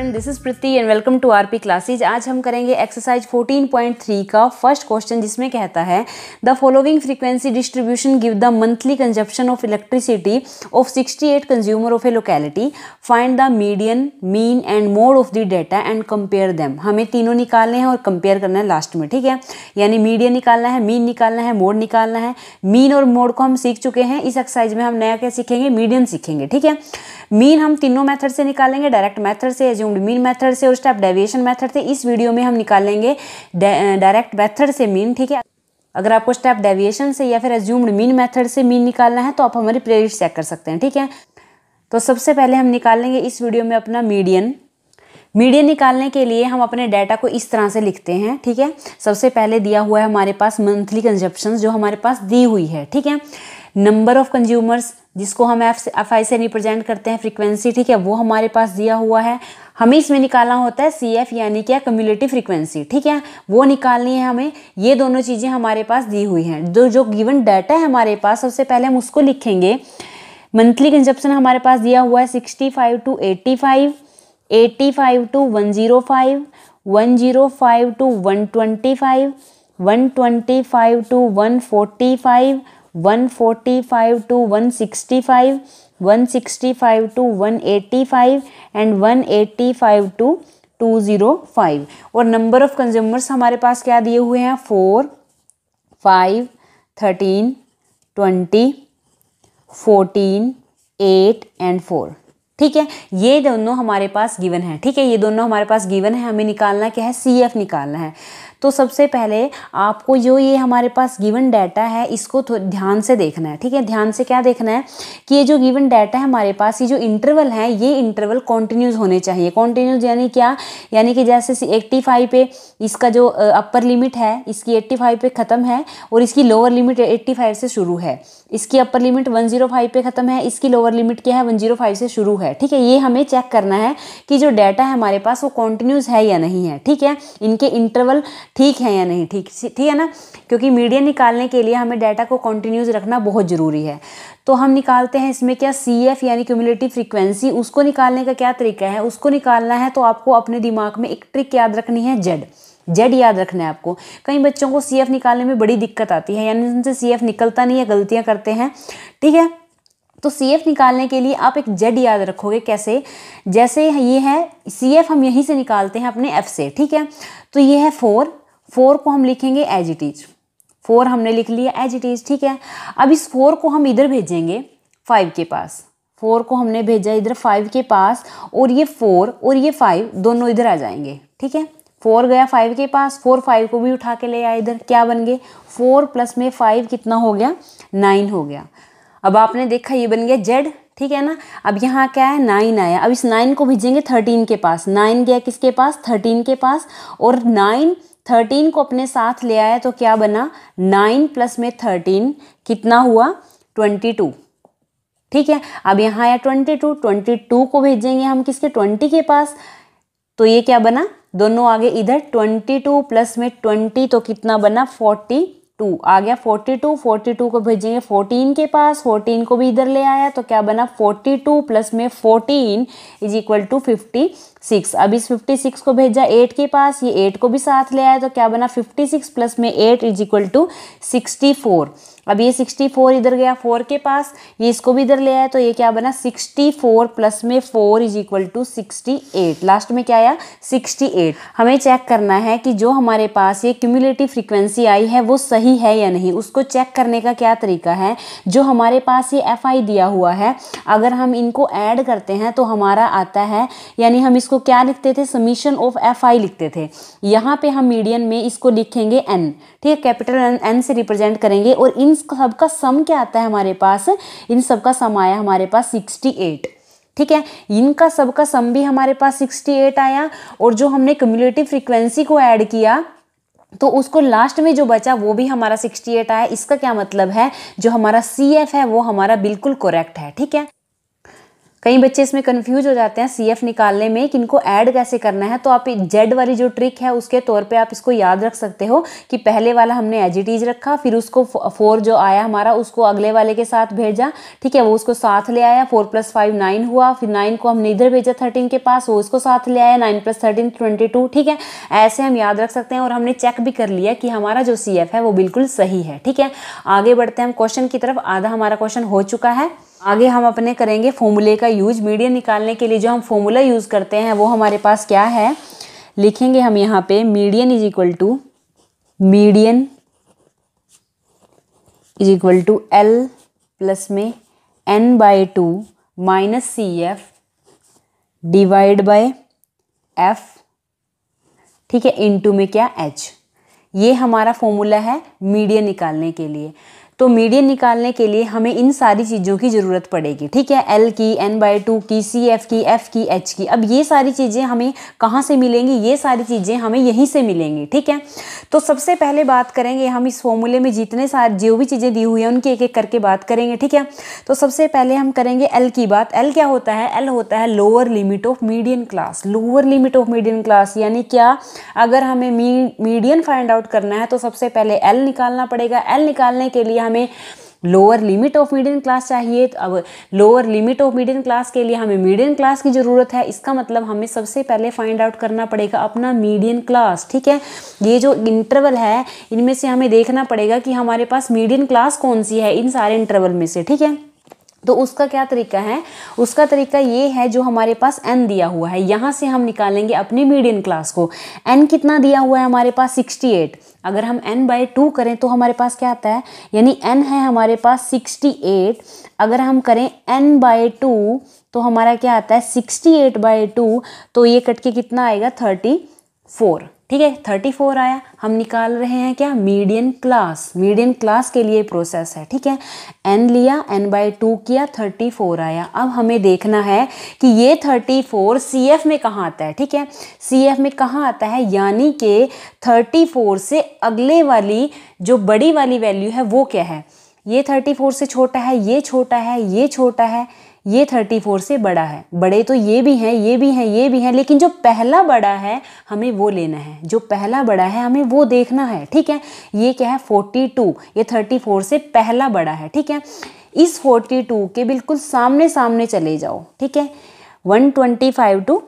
friend this is Preeti and welcome to R P classes आज हम करेंगे एक्सरसाइज 14.3 का फर्स्ट क्वेश्चन जिसमें कहता है the following frequency distribution give the monthly consumption of electricity of 68 consumer of a locality find the median mean and mode of the data and compare them हमें तीनों निकालने हैं और कंपेयर करना है लास्ट में ठीक है यानी मीडियन निकालना है मीन निकालना है मोड निकालना है मीन और मोड को हम सीख चुके हैं इस एक्सरसाइज में हम नया क्या सीखेंगे मीडियन सीखेंगे ठीक है मीन हम तीनों मेथड से निकालेंगे डायरेक्ट मेथड से एज्यूम्ड मीन मेथड से और स्टेप डेविएशन मेथड से इस वीडियो में हम निकालेंगे डायरेक्ट मेथड से मीन ठीक है अगर आपको स्टेप डेविएशन से या फिर एज्यूम्ड मीन मेथड से मीन निकालना है तो आप हमारी प्लेलिस्ट चेक कर सकते हैं ठीक है तो सबसे पहले हम निकालेंगे इस वीडियो में अपना मीडियन मीडियन निकालने के लिए हम अपने डाटा को इस तरह से लिखते हैं ठीक है सबसे पहले दिया हुआ है हमारे पास मंथली कंजप्शन जो हमारे पास दी हुई है ठीक है नंबर ऑफ कंज्यूमर्स जिसको हम एफ एफ आई से रिप्रेजेंट करते हैं फ्रीक्वेंसी ठीक है वो हमारे पास दिया हुआ है हमें इसमें निकालना होता है सी एफ यानी क्या कम्युलेटिव फ्रीक्वेंसी ठीक है वो निकालनी है हमें ये दोनों चीज़ें हमारे पास दी हुई हैं जो जो गिवन डाटा है हमारे पास सबसे पहले हम उसको लिखेंगे मंथली कंजप्शन हमारे पास दिया हुआ है sixty five to eighty five eighty five to one zero five one zero five to one twenty five one twenty five to one forty five one one one one forty five five five to two sixty sixty eighty five and one eighty five to two zero five और number of consumers हमारे पास क्या दिए हुए हैं four five thirteen twenty fourteen eight and four ठीक है ये दोनों हमारे पास गिवन है ठीक है ये दोनों हमारे पास गिवन है हमें निकालना क्या है सी एफ निकालना है तो सबसे पहले आपको जो ये हमारे पास गिवन डाटा है इसको ध्यान से देखना है ठीक है ध्यान से क्या देखना है कि ये जो गिवन डाटा है हमारे पास ये जो इंटरवल है ये इंटरवल कॉन्टीन्यूज होने चाहिए कॉन्टीन्यूज यानी क्या यानी कि जैसे एट्टी फाइव पे इसका जो अपर लिमिट है इसकी एट्टी फाइव पे ख़त्म है और इसकी लोअर लिमिट एट्टी फाइव से शुरू है इसकी upper limit one zero five पे ख़त्म है इसकी लोअर लिमिट क्या है वन जीरो फाइव से शुरू है ठीक है ये हमें चेक करना है कि जो डाटा है हमारे पास वो कॉन्टीन्यूज़ है या नहीं है ठीक है इनके इंटरवल ठीक है या नहीं ठीक ठीक है ना क्योंकि मीडियन निकालने के लिए हमें डाटा को कंटिन्यूज रखना बहुत ज़रूरी है तो हम निकालते हैं इसमें क्या सी एफ यानी क्यूमिलेटिव फ्रिक्वेंसी उसको निकालने का क्या तरीका है उसको निकालना है तो आपको अपने दिमाग में एक ट्रिक याद रखनी है जेड जेड याद रखना है आपको कई बच्चों को सी एफ निकालने में बड़ी दिक्कत आती है यानी उनसे सी एफ निकलता नहीं है गलतियाँ करते हैं ठीक है तो सी एफ निकालने के लिए आप एक जेड याद रखोगे कैसे जैसे ये है सी एफ हम यहीं से निकालते हैं अपने एफ से ठीक है तो ये है फोर फोर को हम लिखेंगे एज इट इज फोर हमने लिख लिया एज इट इज ठीक है अब इस फोर को हम इधर भेजेंगे फाइव के पास फोर को हमने भेजा इधर फाइव के पास और ये फोर और ये फाइव दोनों इधर आ जाएंगे ठीक है फोर गया फाइव के पास फोर फाइव को भी उठा के ले आया इधर क्या बन गए फोर प्लस में फाइव कितना हो गया नाइन हो गया अब आपने देखा ये बन गया जेड ठीक है ना अब यहाँ क्या है नाइन आया अब इस नाइन को भेजेंगे थर्टीन के पास नाइन गया किसके पास थर्टीन के पास और नाइन थर्टीन को अपने साथ ले आया तो क्या बना नाइन प्लस में थर्टीन कितना हुआ ट्वेंटी टू ठीक है अब यहाँ आया ट्वेंटी टू ट्वेंटी टू को भेजेंगे हम किसके ट्वेंटी के पास तो ये क्या बना दोनों आगे इधर ट्वेंटी टू प्लस में ट्वेंटी तो कितना बना फोर्टी टू आ गया फोर्टी टू फोर्टी टू को भेजेंगे फोर्टीन के पास फोर्टीन को भी इधर ले आया तो क्या बना फोर्टी टू प्लस में fourteen is equal to fifty six अब इस फिफ्टी सिक्स को भेजा एट के पास ये एट को भी साथ ले आया तो क्या बना फिफ्टी सिक्स प्लस में eight is equal to sixty four अब ये सिक्सटी फोर इधर गया फोर के पास ये इसको भी इधर ले आया तो ये क्या बना सिक्सटी फोर प्लस में four is equal to sixty eight last में क्या आया सिक्सटी एट हमें चेक करना है कि जो हमारे पास ये क्यूमुलेटिव फ्रिक्वेंसी आई है वो सही सही है या नहीं उसको चेक करने का क्या तरीका है जो हमारे पास ये एफ दिया हुआ है अगर हम इनको ऐड करते हैं तो हमारा आता है यानी हम इसको क्या लिखते थे समीशन ऑफ एफ लिखते थे यहाँ पे हम मीडियन में इसको लिखेंगे एन ठीक है कैपिटल एन एन से रिप्रेजेंट करेंगे और इन सब का सम क्या आता है हमारे पास इन सब का सम आया हमारे पास सिक्सटी एट ठीक है इनका सबका सम भी हमारे पास 68 आया और जो हमने कम्युलेटिव फ्रीक्वेंसी को ऐड किया तो उसको लास्ट में जो बचा वो भी हमारा 68 आया इसका क्या मतलब है जो हमारा सी है वो हमारा बिल्कुल करेक्ट है ठीक है कई बच्चे इसमें कन्फ्यूज हो जाते हैं सीएफ निकालने में कि इनको ऐड कैसे करना है तो आप जेड वाली जो ट्रिक है उसके तौर पे आप इसको याद रख सकते हो कि पहले वाला हमने एज इट इज रखा फिर उसको फोर जो आया हमारा उसको अगले वाले के साथ भेजा ठीक है वो उसको साथ ले आया फोर प्लस फाइव नाइन हुआ फिर नाइन को हमने इधर भेजा थर्टीन के पास वो उसको साथ ले आया nine plus thirteen twenty two ठीक है ऐसे हम याद रख सकते हैं और हमने चेक भी कर लिया कि हमारा जो सी है वो बिल्कुल सही है ठीक है आगे बढ़ते हैं हम क्वेश्चन की तरफ आधा हमारा क्वेश्चन हो चुका है आगे हम अपने करेंगे फॉर्मूले का यूज मीडियन निकालने के लिए जो हम फॉर्मूला यूज़ करते हैं वो हमारे पास क्या है लिखेंगे हम यहाँ पे median is equal to median is equal to L plus में N by two minus C F divide by F ठीक है इनटू में क्या एच ये हमारा फॉर्मूला है मीडियन निकालने के लिए तो मीडियन निकालने के लिए हमें इन सारी चीज़ों की ज़रूरत पड़ेगी ठीक है एल की एन बाई टू की सी एफ की एफ की एच की अब ये सारी चीज़ें हमें कहाँ से मिलेंगी ये सारी चीज़ें हमें यहीं से मिलेंगी ठीक है तो सबसे पहले बात करेंगे हम इस फॉर्मूले में जितने सारे जो भी चीज़ें दी हुई हैं उनकी एक एक करके बात करेंगे ठीक है तो सबसे पहले हम करेंगे एल की बात एल क्या होता है एल होता है lower limit of median class lower limit of median class यानी क्या अगर हमें मीडियन फाइंड आउट करना है तो सबसे पहले एल निकालना पड़ेगा एल निकालने के लिए हमें lower limit of middle class चाहिए तो अब lower limit of middle class के लिए हमें मीडियम क्लास की ज़रूरत है इसका मतलब हमें सबसे पहले फाइंड आउट करना पड़ेगा अपना मीडियम क्लास ठीक है ये जो इंटरवल है इनमें से हमें देखना पड़ेगा कि हमारे पास मीडियम क्लास कौन सी है इन सारे इंटरवल में से ठीक है तो उसका क्या तरीका है उसका तरीका ये है जो हमारे पास एन दिया हुआ है यहाँ से हम निकालेंगे अपनी मीडियन क्लास को एन कितना दिया हुआ है हमारे पास 68 अगर हम एन बाई टू करें तो हमारे पास क्या आता है यानी एन है हमारे पास 68 अगर हम करें एन बाई टू तो हमारा क्या आता है 68 एट बाई टू तो ये कट के कितना आएगा 34 ठीक है थर्टी फोर आया हम निकाल रहे हैं क्या मीडियन क्लास मीडियन क्लास के लिए प्रोसेस है ठीक है एन लिया एन बाई टू किया थर्टी फोर आया अब हमें देखना है कि ये थर्टी फोर सी एफ में कहाँ आता है ठीक है सी एफ में कहाँ आता है यानी कि थर्टी फोर से अगले वाली जो बड़ी वाली वैल्यू है वो क्या है ये थर्टी फोर से छोटा है ये छोटा है ये छोटा है ये 34 से बड़ा है बड़े तो ये भी हैं ये भी हैं ये भी हैं लेकिन जो पहला बड़ा है हमें वो लेना है जो पहला बड़ा है हमें वो देखना है ठीक है ये क्या है 42 ये 34 से पहला बड़ा है ठीक है इस 42 के बिल्कुल सामने सामने चले जाओ ठीक है 125 टू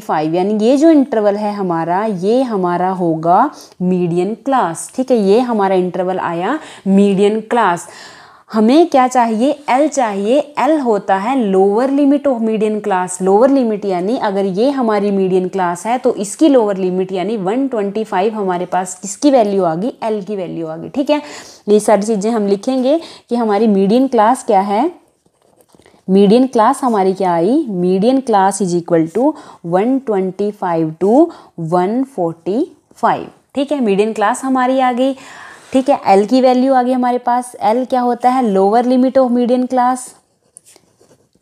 फाइव यानी ये जो इंटरवल है हमारा ये हमारा होगा मीडियन क्लास ठीक है ये हमारा इंटरवल आया मीडियन क्लास हमें क्या चाहिए एल चाहिए एल होता है lower limit of median class lower limit यानी अगर ये हमारी मीडियन क्लास है तो इसकी लोअर लिमिट यानी 125 हमारे पास किसकी वैल्यू आ गई एल की वैल्यू आ गई ठीक है ये सारी चीज़ें हम लिखेंगे कि हमारी मीडियन क्लास क्या है मीडियन क्लास हमारी क्या आई median class is equal to one twenty five to one forty five ठीक है मीडियन क्लास हमारी आ गई ठीक है एल की वैल्यू आ गई हमारे पास एल क्या होता है lower limit of median class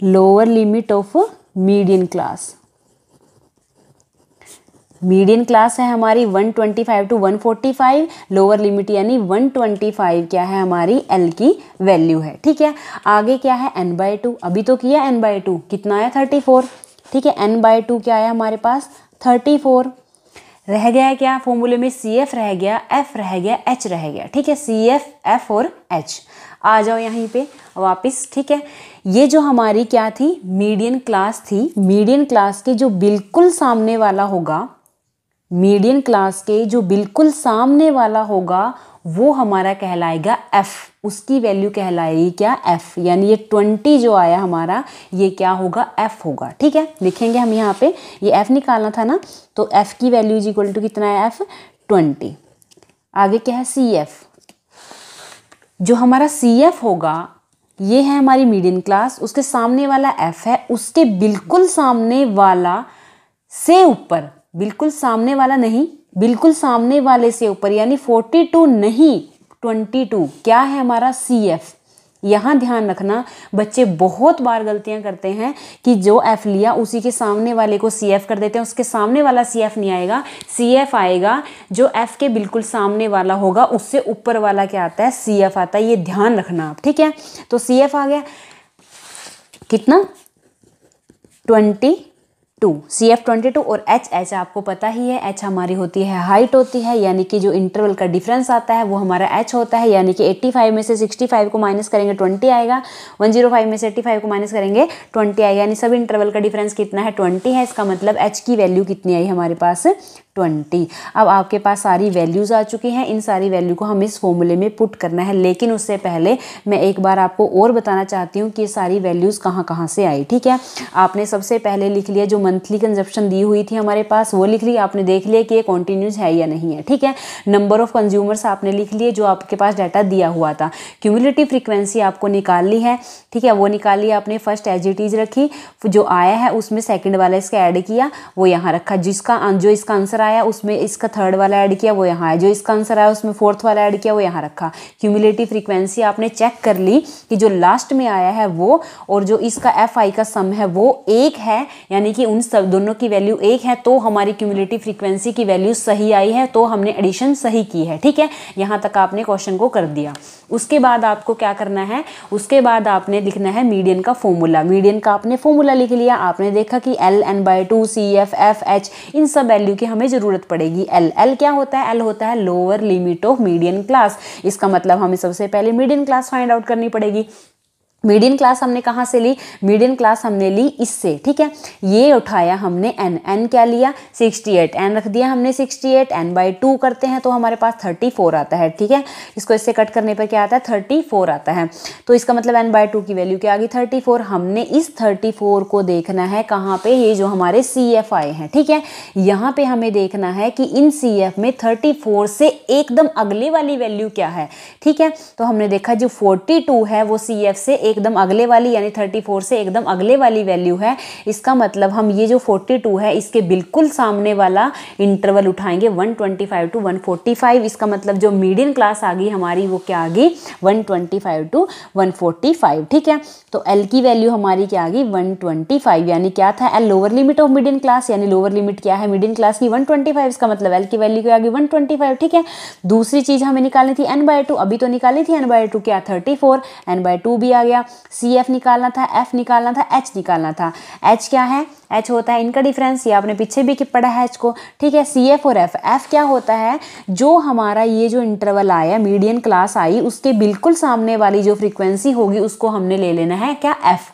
lower limit of median class median class है हमारी 125 टू 145 लोअर लिमिट यानी 125 क्या है हमारी एल की वैल्यू है ठीक है आगे क्या है एन बाय टू अभी तो किया एन बाय टू कितना आया 34 ठीक है एन बाय टू क्या आया हमारे पास 34 रह गया क्या फॉर्मूले में सी एफ रह गया एफ रह गया एच रह गया ठीक है सी एफ एफ और एच आ जाओ यहीं पे वापस ठीक है ये जो हमारी क्या थी मीडियन क्लास थी मीडियन क्लास के जो बिल्कुल सामने वाला होगा मीडियन क्लास के जो बिल्कुल सामने वाला होगा वो हमारा कहलाएगा एफ़ उसकी वैल्यू कहलाएगी क्या एफ़ यानी ये ट्वेंटी जो आया हमारा ये क्या होगा एफ़ होगा ठीक है लिखेंगे हम यहाँ पे ये एफ़ निकालना था ना तो एफ़ की वैल्यू इज इक्वल टू कितना है एफ़ ट्वेंटी आगे क्या है सी एफ़ जो हमारा सी एफ़ होगा ये है हमारी मीडियम क्लास उसके सामने वाला एफ़ है उसके बिल्कुल सामने वाला से ऊपर बिल्कुल सामने वाला नहीं बिल्कुल सामने वाले से ऊपर यानी 42 नहीं 22 क्या है हमारा सी एफ यहाँ ध्यान रखना बच्चे बहुत बार गलतियाँ करते हैं कि जो एफ़ लिया उसी के सामने वाले को सी एफ़ कर देते हैं उसके सामने वाला सी एफ़ नहीं आएगा सी एफ़ आएगा जो एफ़ के बिल्कुल सामने वाला होगा उससे ऊपर वाला क्या आता है सी एफ़ आता है ये ध्यान रखना आप ठीक है तो सी एफ़ आ गया कितना twenty two C F twenty two और एच एच आपको पता ही है एच हमारी होती है हाइट होती है यानी कि जो इंटरवल का डिफरेंस आता है वो हमारा एच होता है यानी कि एट्टी फाइव में से सिक्सटी फाइव को माइनस करेंगे ट्वेंटी आएगा वन जीरो फाइव में से एट्टी फाइव को माइनस करेंगे ट्वेंटी आएगा यानी सब इंटरवल का डिफरेंस कितना है ट्वेंटी है इसका मतलब एच की वैल्यू कितनी आई हमारे पास ट्वेंटी अब आपके पास सारी वैल्यूज़ आ चुकी हैं इन सारी वैल्यू को हम इस फॉर्मूले में पुट करना है लेकिन उससे पहले मैं एक बार आपको और बताना चाहती हूँ कि ये सारी वैल्यूज़ कहाँ कहाँ से आई ठीक है आपने सबसे पहले लिख लिया जो मंथली कंजप्शन दी हुई थी हमारे पास वो लिख ली आपने देख लिया कि ये कॉन्टीन्यूज है या नहीं है ठीक है नंबर ऑफ़ कंज्यूमर्स आपने लिख लिए जो आपके पास डाटा दिया हुआ था क्यूमुलेटिव फ्रिक्वेंसी आपको निकाल ली है ठीक है वो निकाल लिया आपने फर्स्ट एजिटीज रखी जो आया है उसमें सेकेंड वाला इसका ऐड किया वो यहाँ रखा जिसका जो इसका आंसर आया उसमें इसका थर्ड वाला ऐड किया वो यहाँ है जो इसका आंसर आया उसमें फोर्थ वाला ऐड किया वो यहाँ रखा क्यूमुलेटिव फ्रीक्वेंसी आपने चेक कर ली कि जो लास्ट में आया है वो और जो इसका एफ आई का सम है वो एक है यानी कि उन सब दोनों की वैल्यू एक है तो हमारी क्यूमुलेटिव फ्रीक्वेंसी की वैल्यू सही आई है तो हमने एडिशन सही की है ठीक है यहाँ तक आपने क्वेश्चन को कर दिया उसके बाद आपको क्या करना है उसके बाद आपने लिखना है मीडियन का फॉर्मूला मीडियन का आपने फॉर्मूला लिख लिया आपने देखा कि L N by two C F F H इन सब वैल्यू की हमें ज़रूरत पड़ेगी एल एल क्या होता है एल होता है lower limit of medium class इसका मतलब हमें सबसे पहले मीडियम क्लास फाइंड आउट करनी पड़ेगी मीडियम क्लास हमने कहाँ से ली मीडियम क्लास हमने ली इससे ठीक है ये उठाया हमने एन एन क्या लिया 68 एन रख दिया हमने 68 एट एन बाई टू करते हैं तो हमारे पास 34 आता है ठीक है इसको इससे कट करने पर क्या आता है 34 आता है तो इसका मतलब एन बाई टू की वैल्यू क्या आ गई 34 हमने इस 34 को देखना है कहाँ पे ये जो हमारे सी एफ आए हैं ठीक है यहाँ पे हमें देखना है कि इन सी एफ में फोर से एकदम अगली वाली वैल्यू क्या है ठीक है तो हमने देखा जो टू है वो सी एफ से एकदम अगले वाली यानी 34 से एकदम अगले वाली वैल्यू है इसका मतलब हम ये जो 42 है इसके बिल्कुल सामने वाला इंटरवल उठाएंगे 125 टू 145 इसका मतलब जो मीडियम क्लास आ गई हमारी वो क्या आ गई 125 टू 145 ठीक है तो एल की वैल्यू हमारी क्या आ गई 125 यानी क्या था L lower limit of medium class यानी लोअर लिमिट क्या है मीडियम क्लास की 125 इसका मतलब एल की वैल्यू क्या आ गई 125 ठीक है दूसरी चीज़ हमें निकालनी थी एन बाय टू अभी तो निकाली थी एन बाय टू क्या thirty four N by two भी आ गया था सी एफ निकालना था एफ निकालना था एच निकालना था एच क्या है एच होता है इनका डिफरेंस ये आपने पीछे भी पढ़ा है एच को ठीक है सी एफ और एफ एफ क्या होता है जो हमारा ये जो इंटरवल आया मीडियन क्लास आई उसके बिल्कुल सामने वाली जो फ्रिक्वेंसी होगी उसको हमने ले लेना है क्या एफ़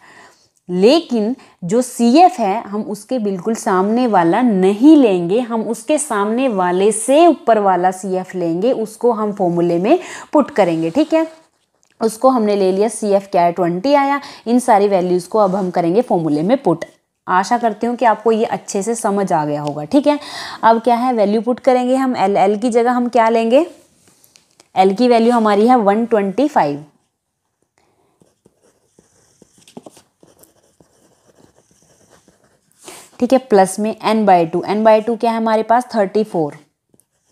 लेकिन जो सी एफ है हम उसके बिल्कुल सामने वाला नहीं लेंगे हम उसके सामने वाले से ऊपर वाला सी एफ लेंगे उसको हम फॉर्मूले में पुट करेंगे ठीक है उसको हमने ले लिया सी एफ क्या है ट्वेंटी आया इन सारी वैल्यूज़ को अब हम करेंगे फॉर्मूले में पुट आशा करती हूँ कि आपको ये अच्छे से समझ आ गया होगा ठीक है अब क्या है वैल्यू पुट करेंगे हम एल एल की जगह हम क्या लेंगे एल की वैल्यू हमारी है वन ट्वेंटी फाइव ठीक है प्लस में N by two N by two क्या है हमारे पास thirty four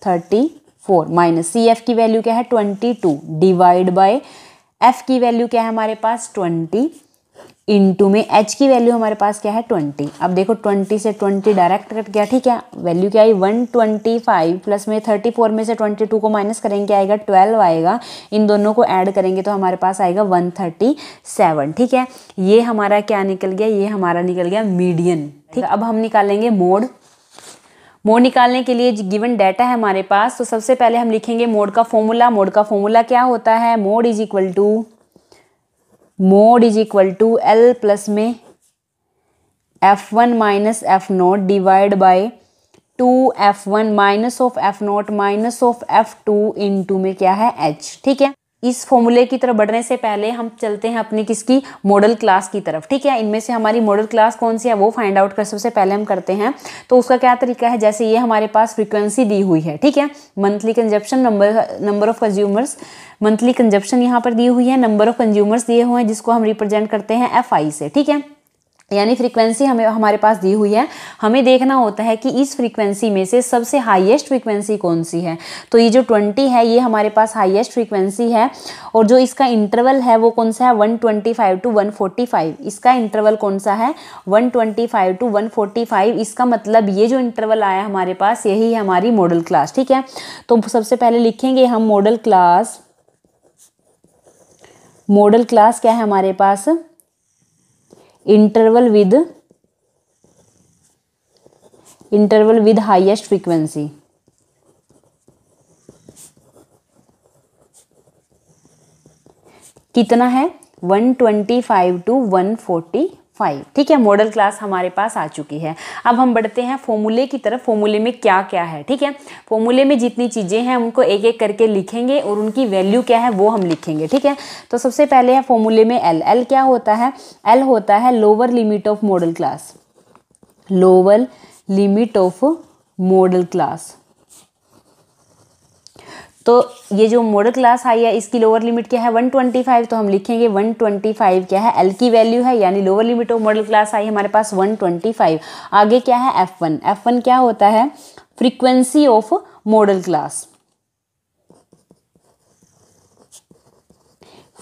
thirty four minus C F की वैल्यू क्या है twenty two divide by F की वैल्यू क्या है हमारे पास ट्वेंटी इंटू में एच की वैल्यू हमारे पास क्या है ट्वेंटी अब देखो ट्वेंटी से ट्वेंटी डायरेक्ट कट गया ठीक है वैल्यू क्या आई वन ट्वेंटी फाइव प्लस में थर्टी फोर में से ट्वेंटी टू को माइनस करेंगे आएगा ट्वेल्व आएगा इन दोनों को ऐड करेंगे तो हमारे पास आएगा वन थर्टी सेवन ठीक है ये हमारा क्या निकल गया ये हमारा निकल गया मीडियन ठीक अब हम निकालेंगे मोड मोड निकालने के लिए गिवन डाटा है हमारे पास तो सबसे पहले हम लिखेंगे मोड का फॉर्मूला मोड का फॉर्मूला क्या होता है mode is equal to mode is equal to L plus में F one minus F not divide by two F one minus of F not minus of F two into में क्या है H ठीक है इस फॉर्मूले की तरफ बढ़ने से पहले हम चलते हैं अपनी किसकी मॉडल क्लास की तरफ ठीक है इनमें से हमारी मॉडल क्लास कौन सी है वो फाइंड आउट कर सबसे पहले हम करते हैं तो उसका क्या तरीका है जैसे ये हमारे पास फ्रीक्वेंसी दी हुई है ठीक है monthly consumption number number of consumers monthly consumption यहाँ पर दी हुई है नंबर ऑफ कंज्यूमर्स दिए हुए हैं जिसको हम रिप्रेजेंट करते हैं एफ से ठीक है यानी फ्रीक्वेंसी हमें हमारे पास दी हुई है हमें देखना होता है कि इस फ्रीक्वेंसी में से सबसे हाईएस्ट फ्रीक्वेंसी कौन सी है तो ये जो ट्वेंटी है ये हमारे पास हाईएस्ट फ्रीक्वेंसी है और जो इसका इंटरवल है वो कौन सा है one twenty five to one forty five इसका इंटरवल कौन सा है one twenty five to one forty five इसका मतलब ये जो इंटरवल आया हमारे पास यही है हमारी मॉडल क्लास ठीक है तो सबसे पहले लिखेंगे हम मॉडल क्लास मॉडल क्लास क्या है हमारे पास interval with interval with highest frequency कितना है 125 टू वन फोर्टी फाइव ठीक है मॉडल क्लास हमारे पास आ चुकी है अब हम बढ़ते हैं फॉर्मूले की तरफ फॉर्मूले में क्या क्या है ठीक है फॉर्मूले में जितनी चीज़ें हैं उनको एक एक करके लिखेंगे और उनकी वैल्यू क्या है वो हम लिखेंगे ठीक है तो सबसे पहले है फॉर्मूले में एल एल क्या होता है एल होता है lower limit of modal class lower limit of modal class तो ये जो मॉडल क्लास आई है इसकी लोअर लिमिट क्या है 125 तो हम लिखेंगे 125 क्या है एल की वैल्यू है यानी lower limit of modal class आई हमारे पास 125 आगे क्या है एफ वन क्या होता है frequency of modal class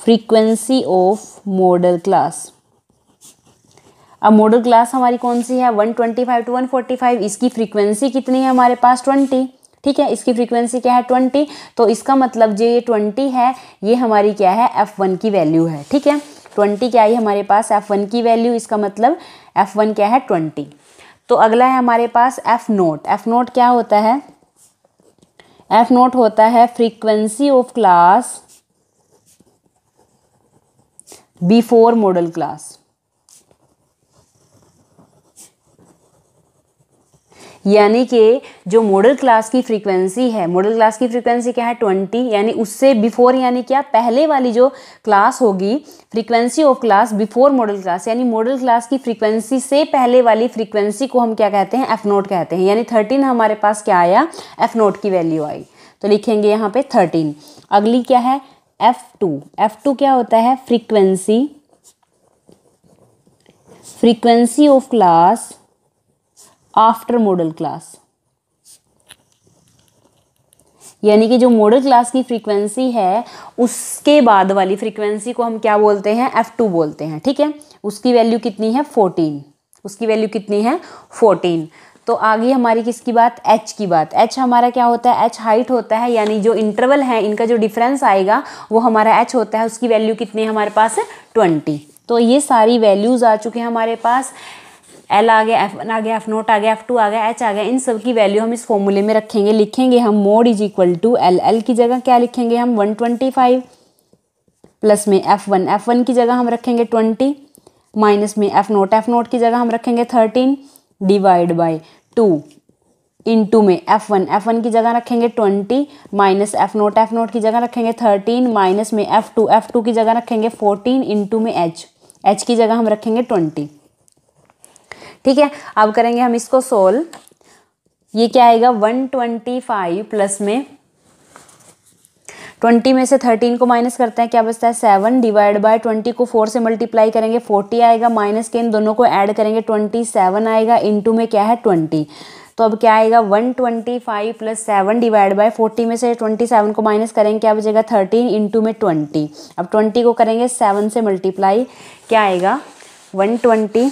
frequency of modal class अब मॉडल क्लास हमारी कौन सी है 125 टू 145 इसकी फ्रीक्वेंसी कितनी है हमारे पास 20 ठीक है इसकी फ्रीक्वेंसी क्या है ट्वेंटी तो इसका मतलब जो ये ट्वेंटी है ये हमारी क्या है एफ़ वन की वैल्यू है ठीक है ट्वेंटी क्या आई हमारे पास एफ़ वन की वैल्यू इसका मतलब एफ़ वन क्या है ट्वेंटी तो अगला है हमारे पास एफ़ नोट एफ़ नोट क्या होता है एफ़ नोट होता है frequency of class before modal class यानी कि जो मॉडल क्लास की फ्रीक्वेंसी है मॉडल क्लास की फ्रीक्वेंसी क्या है ट्वेंटी यानी उससे बिफोर यानी क्या पहले वाली जो क्लास होगी frequency of class before modal class यानी मॉडल क्लास की फ्रीक्वेंसी से पहले वाली फ्रीक्वेंसी को हम क्या कहते हैं एफ नोट कहते हैं यानी थर्टीन हमारे पास क्या आया एफ नोट की वैल्यू आई तो लिखेंगे यहाँ पे थर्टीन अगली क्या है एफ टू एफ टू क्या होता है frequency frequency of class after modal class यानी कि जो मॉडल क्लास की फ्रीक्वेंसी है उसके बाद वाली फ्रीक्वेंसी को हम क्या बोलते हैं एफ टू बोलते हैं ठीक है उसकी वैल्यू कितनी है फोर्टीन उसकी वैल्यू कितनी है फोर्टीन तो आगे हमारी किसकी बात एच की बात एच हमारा क्या होता है एच हाइट होता है यानी जो इंटरवल है इनका जो डिफरेंस आएगा वो हमारा एच होता है उसकी वैल्यू कितनी है हमारे पास है ट्वेंटी तो ये सारी वैल्यूज़ आ चुके हैं हमारे पास एल आ गया एफ वन आ गया एफ नोट आ गया एफ टू आ गया एच आ गया इन सब की वैल्यू हम इस फॉर्मूले में रखेंगे लिखेंगे हम mode is equal to L L की जगह क्या लिखेंगे हम वन ट्वेंटी फाइव प्लस में एफ वन एफ वन की जगह हम रखेंगे ट्वेंटी माइनस में एफ नोट एफ नोट की जगह हम रखेंगे thirteen divide by two into में एफ वन एफ वन की जगह रखेंगे twenty minus F not F not की जगह रखेंगे थर्टीन माइनस में एफ टू एफ टू की जगह रखेंगे फोर्टीन इन टू में एच एच की जगह हम रखेंगे ट्वेंटी ठीक है अब करेंगे हम इसको सोल्व ये क्या आएगा वन ट्वेंटी फाइव प्लस में ट्वेंटी में से थर्टीन को माइनस करते हैं क्या बचता है सेवन डिवाइड बाय ट्वेंटी को फोर से मल्टीप्लाई करेंगे फोर्टी आएगा माइनस के इन दोनों को ऐड करेंगे ट्वेंटी सेवन आएगा इनटू में क्या है ट्वेंटी तो अब क्या आएगा one twenty five plus seven divide by forty में से ट्वेंटी सेवन को माइनस करेंगे क्या बचेगा थर्टीन इंटू में ट्वेंटी अब ट्वेंटी को करेंगे सेवन से मल्टीप्लाई क्या आएगा one twenty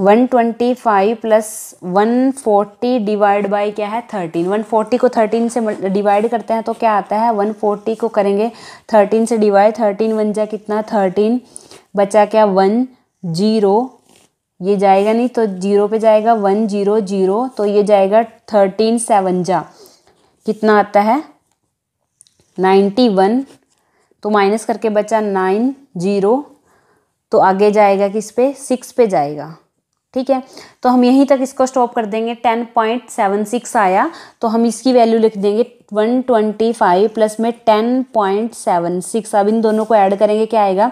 one twenty five plus one forty divide by क्या है थर्टीन वन फोर्टी को थर्टीन से डिवाइड करते हैं तो क्या आता है वन फोर्टी को करेंगे थर्टीन से डिवाइड थर्टीन वन जा कितना थर्टीन बचा क्या वन जीरो ये जाएगा नहीं तो जीरो पे जाएगा वन जीरो जीरो तो ये जाएगा थर्टीन सेवन जा कितना आता है नाइन्टी वन तो माइनस करके बचा नाइन जीरो तो आगे जाएगा किस पे सिक्स पे जाएगा ठीक है तो हम यहीं तक इसको स्टॉप कर देंगे टेन पॉइंट सेवन सिक्स आया तो हम इसकी वैल्यू लिख देंगे वन ट्वेंटी फाइव प्लस में टेन पॉइंट सेवन सिक्स अब इन दोनों को ऐड करेंगे क्या आएगा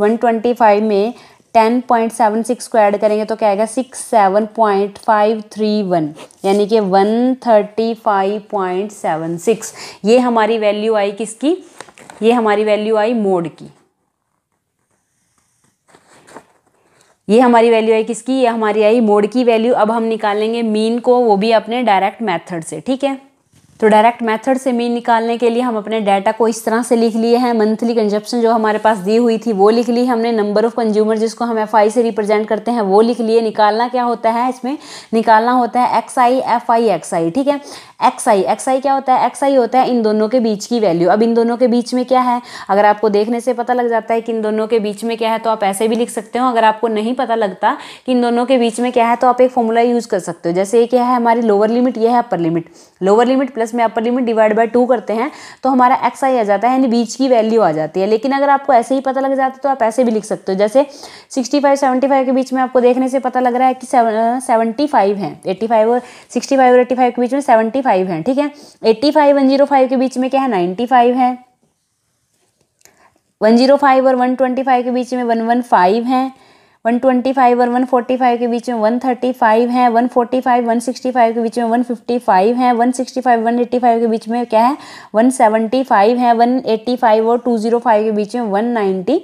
वन ट्वेंटी फाइव में टेन पॉइंट सेवन सिक्स को ऐड करेंगे तो क्या आएगा six seven point five three one यानी कि one thirty five point seven six ये हमारी वैल्यू आई किसकी ये हमारी वैल्यू आई मोड की ये हमारी वैल्यू आई किसकी ये हमारी आई मोड की वैल्यू अब हम निकालेंगे मीन को वो भी अपने डायरेक्ट मेथड से ठीक है तो डायरेक्ट मेथड से मीन निकालने के लिए हम अपने डाटा को इस तरह से लिख लिए हैं मंथली कंजप्शन जो हमारे पास दी हुई थी वो लिख ली हमने नंबर ऑफ़ कंज्यूमर जिसको हम एफ से रिप्रेजेंट करते हैं वो लिख लिए निकालना क्या होता है इसमें निकालना होता है X I F I X I ठीक है एक्स आई एक्स आई क्या होता है एक्स आई होता है इन दोनों के बीच की वैल्यू अब इन दोनों के बीच में क्या है अगर आपको देखने से पता लग जाता है कि इन दोनों के बीच में क्या है तो आप ऐसे भी लिख सकते हो अगर आपको नहीं पता लगता कि इन दोनों के बीच में क्या है तो आप एक फॉर्मूला यूज़ कर सकते हो जैसे ये क्या है हमारी लोअर लिमिट ये है upper limit lower limit plus इसमें upper limit divide by two करते हैं तो हमारा एक्स आई आ जाता है यानी बीच की वैल्यू आ जाती है लेकिन अगर आपको ऐसे ही पता लग जाता है तो आप ऐसे भी लिख सकते हो जैसे सिक्सटी फाइव सेवेंटी फाइव के बीच में आपको देखने से पता लग रहा है कि सेवेंटी फाइव है एट्टी फाइव और सिक्सटी फाइव और एट्टी फाइव के बीच में सेवेंटी फाइव है ठीक है eighty five one zero five के बीच में क्या है नाइन्टी फाइव है वन जीरो फाइव और वन ट्वेंटी फाइव के बीच में वन वन फाइव है 125 और 145 के बीच में 135 वन 145 165 के बीच में 155 वन 165 185 के बीच में क्या है 175 है 185 और 205 के बीच में 190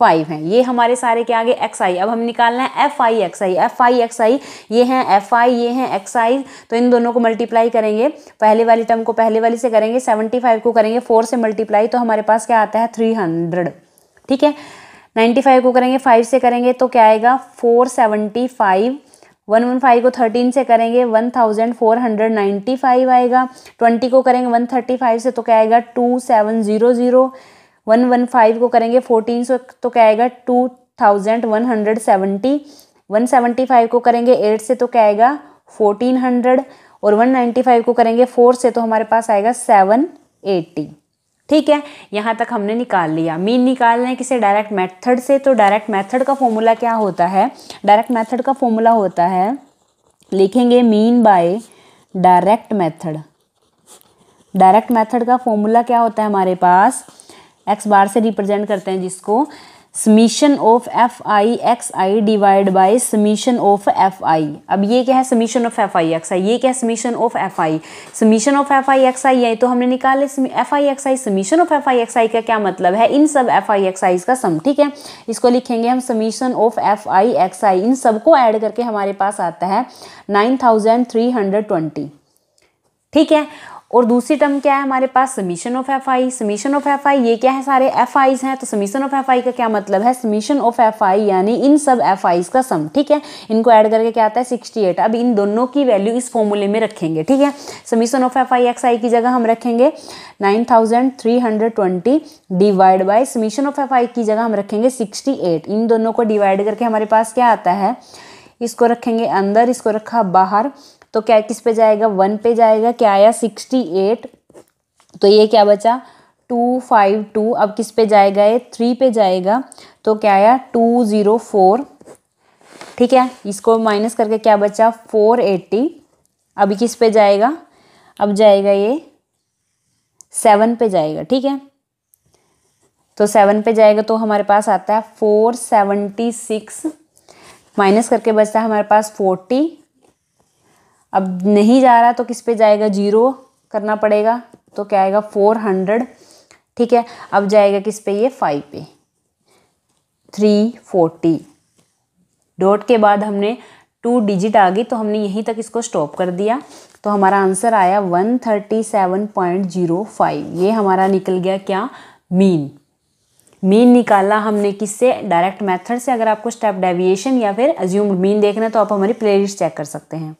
फाइव है ये हमारे सारे क्या आगे एक्स आई अब हम निकालना है F I X I F I X I ये हैं एफ आई ये हैं एक्स आई तो इन दोनों को मल्टीप्लाई करेंगे पहले वाली टर्म को पहले वाली से करेंगे सेवेंटी फाइव को करेंगे फोर से मल्टीप्लाई तो हमारे पास क्या आता है थ्री हंड्रेड ठीक है नाइन्टी फाइव को करेंगे फाइव से करेंगे तो क्या आएगा four seventy five one one five को थर्टीन से करेंगे one thousand four hundred ninety five आएगा ट्वेंटी को करेंगे वन थर्टी फाइव से तो क्या आएगा two seven zero zero one one five को करेंगे फोर्टीन से तो क्या आएगा two thousand one hundred seventy one seventy five को करेंगे एट से तो क्या आएगा फोर्टीन हंड्रेड और वन नाइन्टी फाइव को करेंगे फोर से तो हमारे पास आएगा सेवन एट्टी ठीक है यहाँ तक हमने निकाल लिया मीन निकालना है किसी डायरेक्ट मेथड से तो डायरेक्ट मेथड का फॉर्मूला क्या होता है डायरेक्ट मेथड का फॉर्मूला होता है लिखेंगे mean by direct method direct method का फॉर्मूला क्या होता है हमारे पास एक्स बार से रिप्रेजेंट करते हैं जिसको summation of F I X I divide by summation of F I अब ये क्या है summation of F I X I ये क्या है summation of F I summation of F I X I I तो हमने निकाले F I X I summation of F I X I का क्या मतलब है इन सब एफ आई एक्स आई का सम ठीक है इसको लिखेंगे हम summation of F I X I इन सबको ऐड करके हमारे पास आता है nine thousand three hundred twenty ठीक है और दूसरी टर्म क्या है हमारे पास summation of F I summation of F I ये क्या है सारे एफ आईज हैं तो समीशन ऑफ एफ आई का क्या मतलब है समीशन ऑफ एफ आई यानी इन सब एफ आईज का सम ठीक है इनको ऐड करके क्या आता है सिक्सटी एट अब इन दोनों की वैल्यू इस फॉर्मूले में रखेंगे ठीक है summation of F I X I की जगह हम रखेंगे nine thousand three hundred twenty divide by summation of F I की जगह हम रखेंगे सिक्सटी एट इन दोनों को डिवाइड करके हमारे पास क्या आता है इसको रखेंगे अंदर इसको रखा बाहर तो क्या किस पे जाएगा वन पे जाएगा क्या आया सिक्सटी एट तो ये क्या बचा टू फाइव टू अब किस पे जाएगा ये थ्री पे जाएगा तो क्या आया टू ज़ीरो फोर ठीक है इसको माइनस करके क्या बचा फोर एट्टी अभी किस पे जाएगा अब जाएगा ये सेवन पे जाएगा ठीक है तो सेवन पे जाएगा तो हमारे पास आता है फोर सेवेंटी सिक्स माइनस करके बचता है हमारे पास फोर्टी अब नहीं जा रहा तो किस पे जाएगा जीरो करना पड़ेगा तो क्या आएगा फोर हंड्रेड ठीक है अब जाएगा किस पे ये फाइव पे थ्री फोर्टी डॉट के बाद हमने टू डिजिट आ गई तो हमने यहीं तक इसको स्टॉप कर दिया तो हमारा आंसर आया one thirty seven point zero five ये हमारा निकल गया क्या मीन मीन निकाला हमने किससे डायरेक्ट मेथड से अगर आपको स्टेप डेविएशन या फिर अज्यूम्ड मीन देखना है तो आप हमारी प्लेलिस्ट चेक कर सकते हैं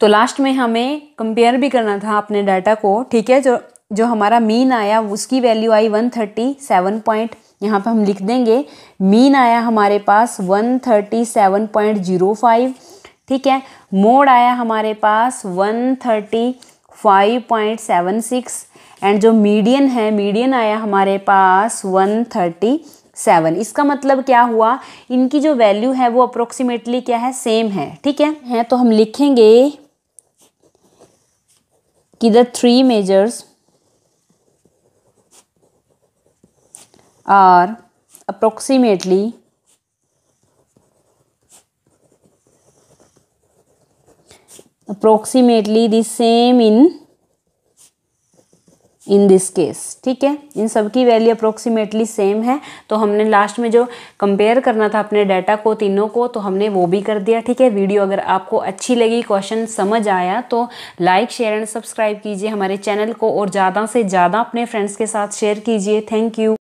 तो लास्ट में हमें कंपेयर भी करना था अपने डाटा को ठीक है जो जो हमारा मीन आया उसकी वैल्यू आई वन थर्टी सेवन पॉइंट यहाँ पर हम लिख देंगे मीन आया हमारे पास one thirty seven point zero five ठीक है मोड आया हमारे पास one thirty five point seven six and जो मीडियन है मीडियन आया हमारे पास वन थर्टी सेवन इसका मतलब क्या हुआ इनकी जो वैल्यू है वो अप्रोक्सीमेटली क्या है सेम है ठीक है हैं तो हम लिखेंगे कि the three measures are approximately approximately the same in in this case ठीक है इन सब की वैल्यू अप्रोक्सीमेटली सेम है तो हमने लास्ट में जो कंपेयर करना था अपने डाटा को तीनों को तो हमने वो भी कर दिया ठीक है वीडियो अगर आपको अच्छी लगी क्वेश्चन समझ आया तो लाइक शेयर एंड सब्सक्राइब कीजिए हमारे चैनल को और ज़्यादा से ज़्यादा अपने फ्रेंड्स के साथ शेयर कीजिए थैंक यू